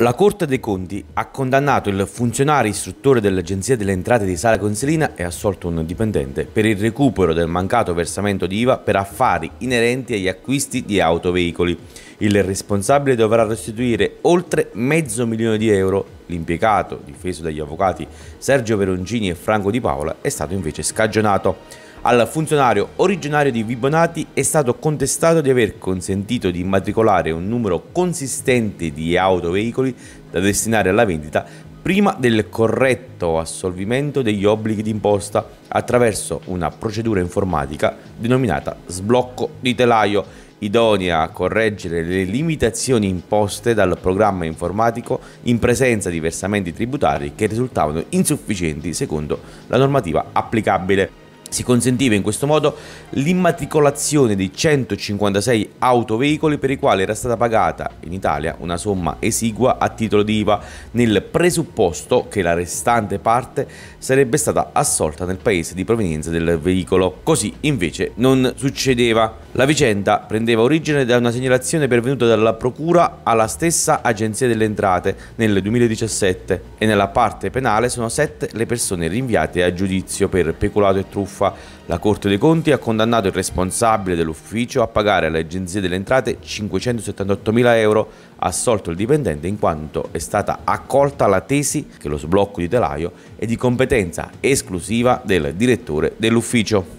La Corte dei Conti ha condannato il funzionario istruttore dell'Agenzia delle Entrate di Sala Consilina e assolto un dipendente per il recupero del mancato versamento di IVA per affari inerenti agli acquisti di autoveicoli. Il responsabile dovrà restituire oltre mezzo milione di euro L'impiegato, difeso dagli avvocati Sergio Veroncini e Franco Di Paola, è stato invece scagionato. Al funzionario originario di Vibonati è stato contestato di aver consentito di immatricolare un numero consistente di autoveicoli da destinare alla vendita prima del corretto assolvimento degli obblighi d'imposta attraverso una procedura informatica denominata sblocco di telaio idonea a correggere le limitazioni imposte dal programma informatico in presenza di versamenti tributari che risultavano insufficienti secondo la normativa applicabile. Si consentiva in questo modo l'immatricolazione di 156 autoveicoli per i quali era stata pagata in Italia una somma esigua a titolo di IVA, nel presupposto che la restante parte sarebbe stata assolta nel paese di provenienza del veicolo. Così invece non succedeva. La vicenda prendeva origine da una segnalazione pervenuta dalla Procura alla stessa Agenzia delle Entrate nel 2017 e nella parte penale sono sette le persone rinviate a giudizio per peculato e truffa. La Corte dei Conti ha condannato il responsabile dell'ufficio a pagare all'Agenzia delle Entrate 578.000 euro, assolto il dipendente in quanto è stata accolta la tesi che lo sblocco di telaio è di competenza esclusiva del direttore dell'ufficio.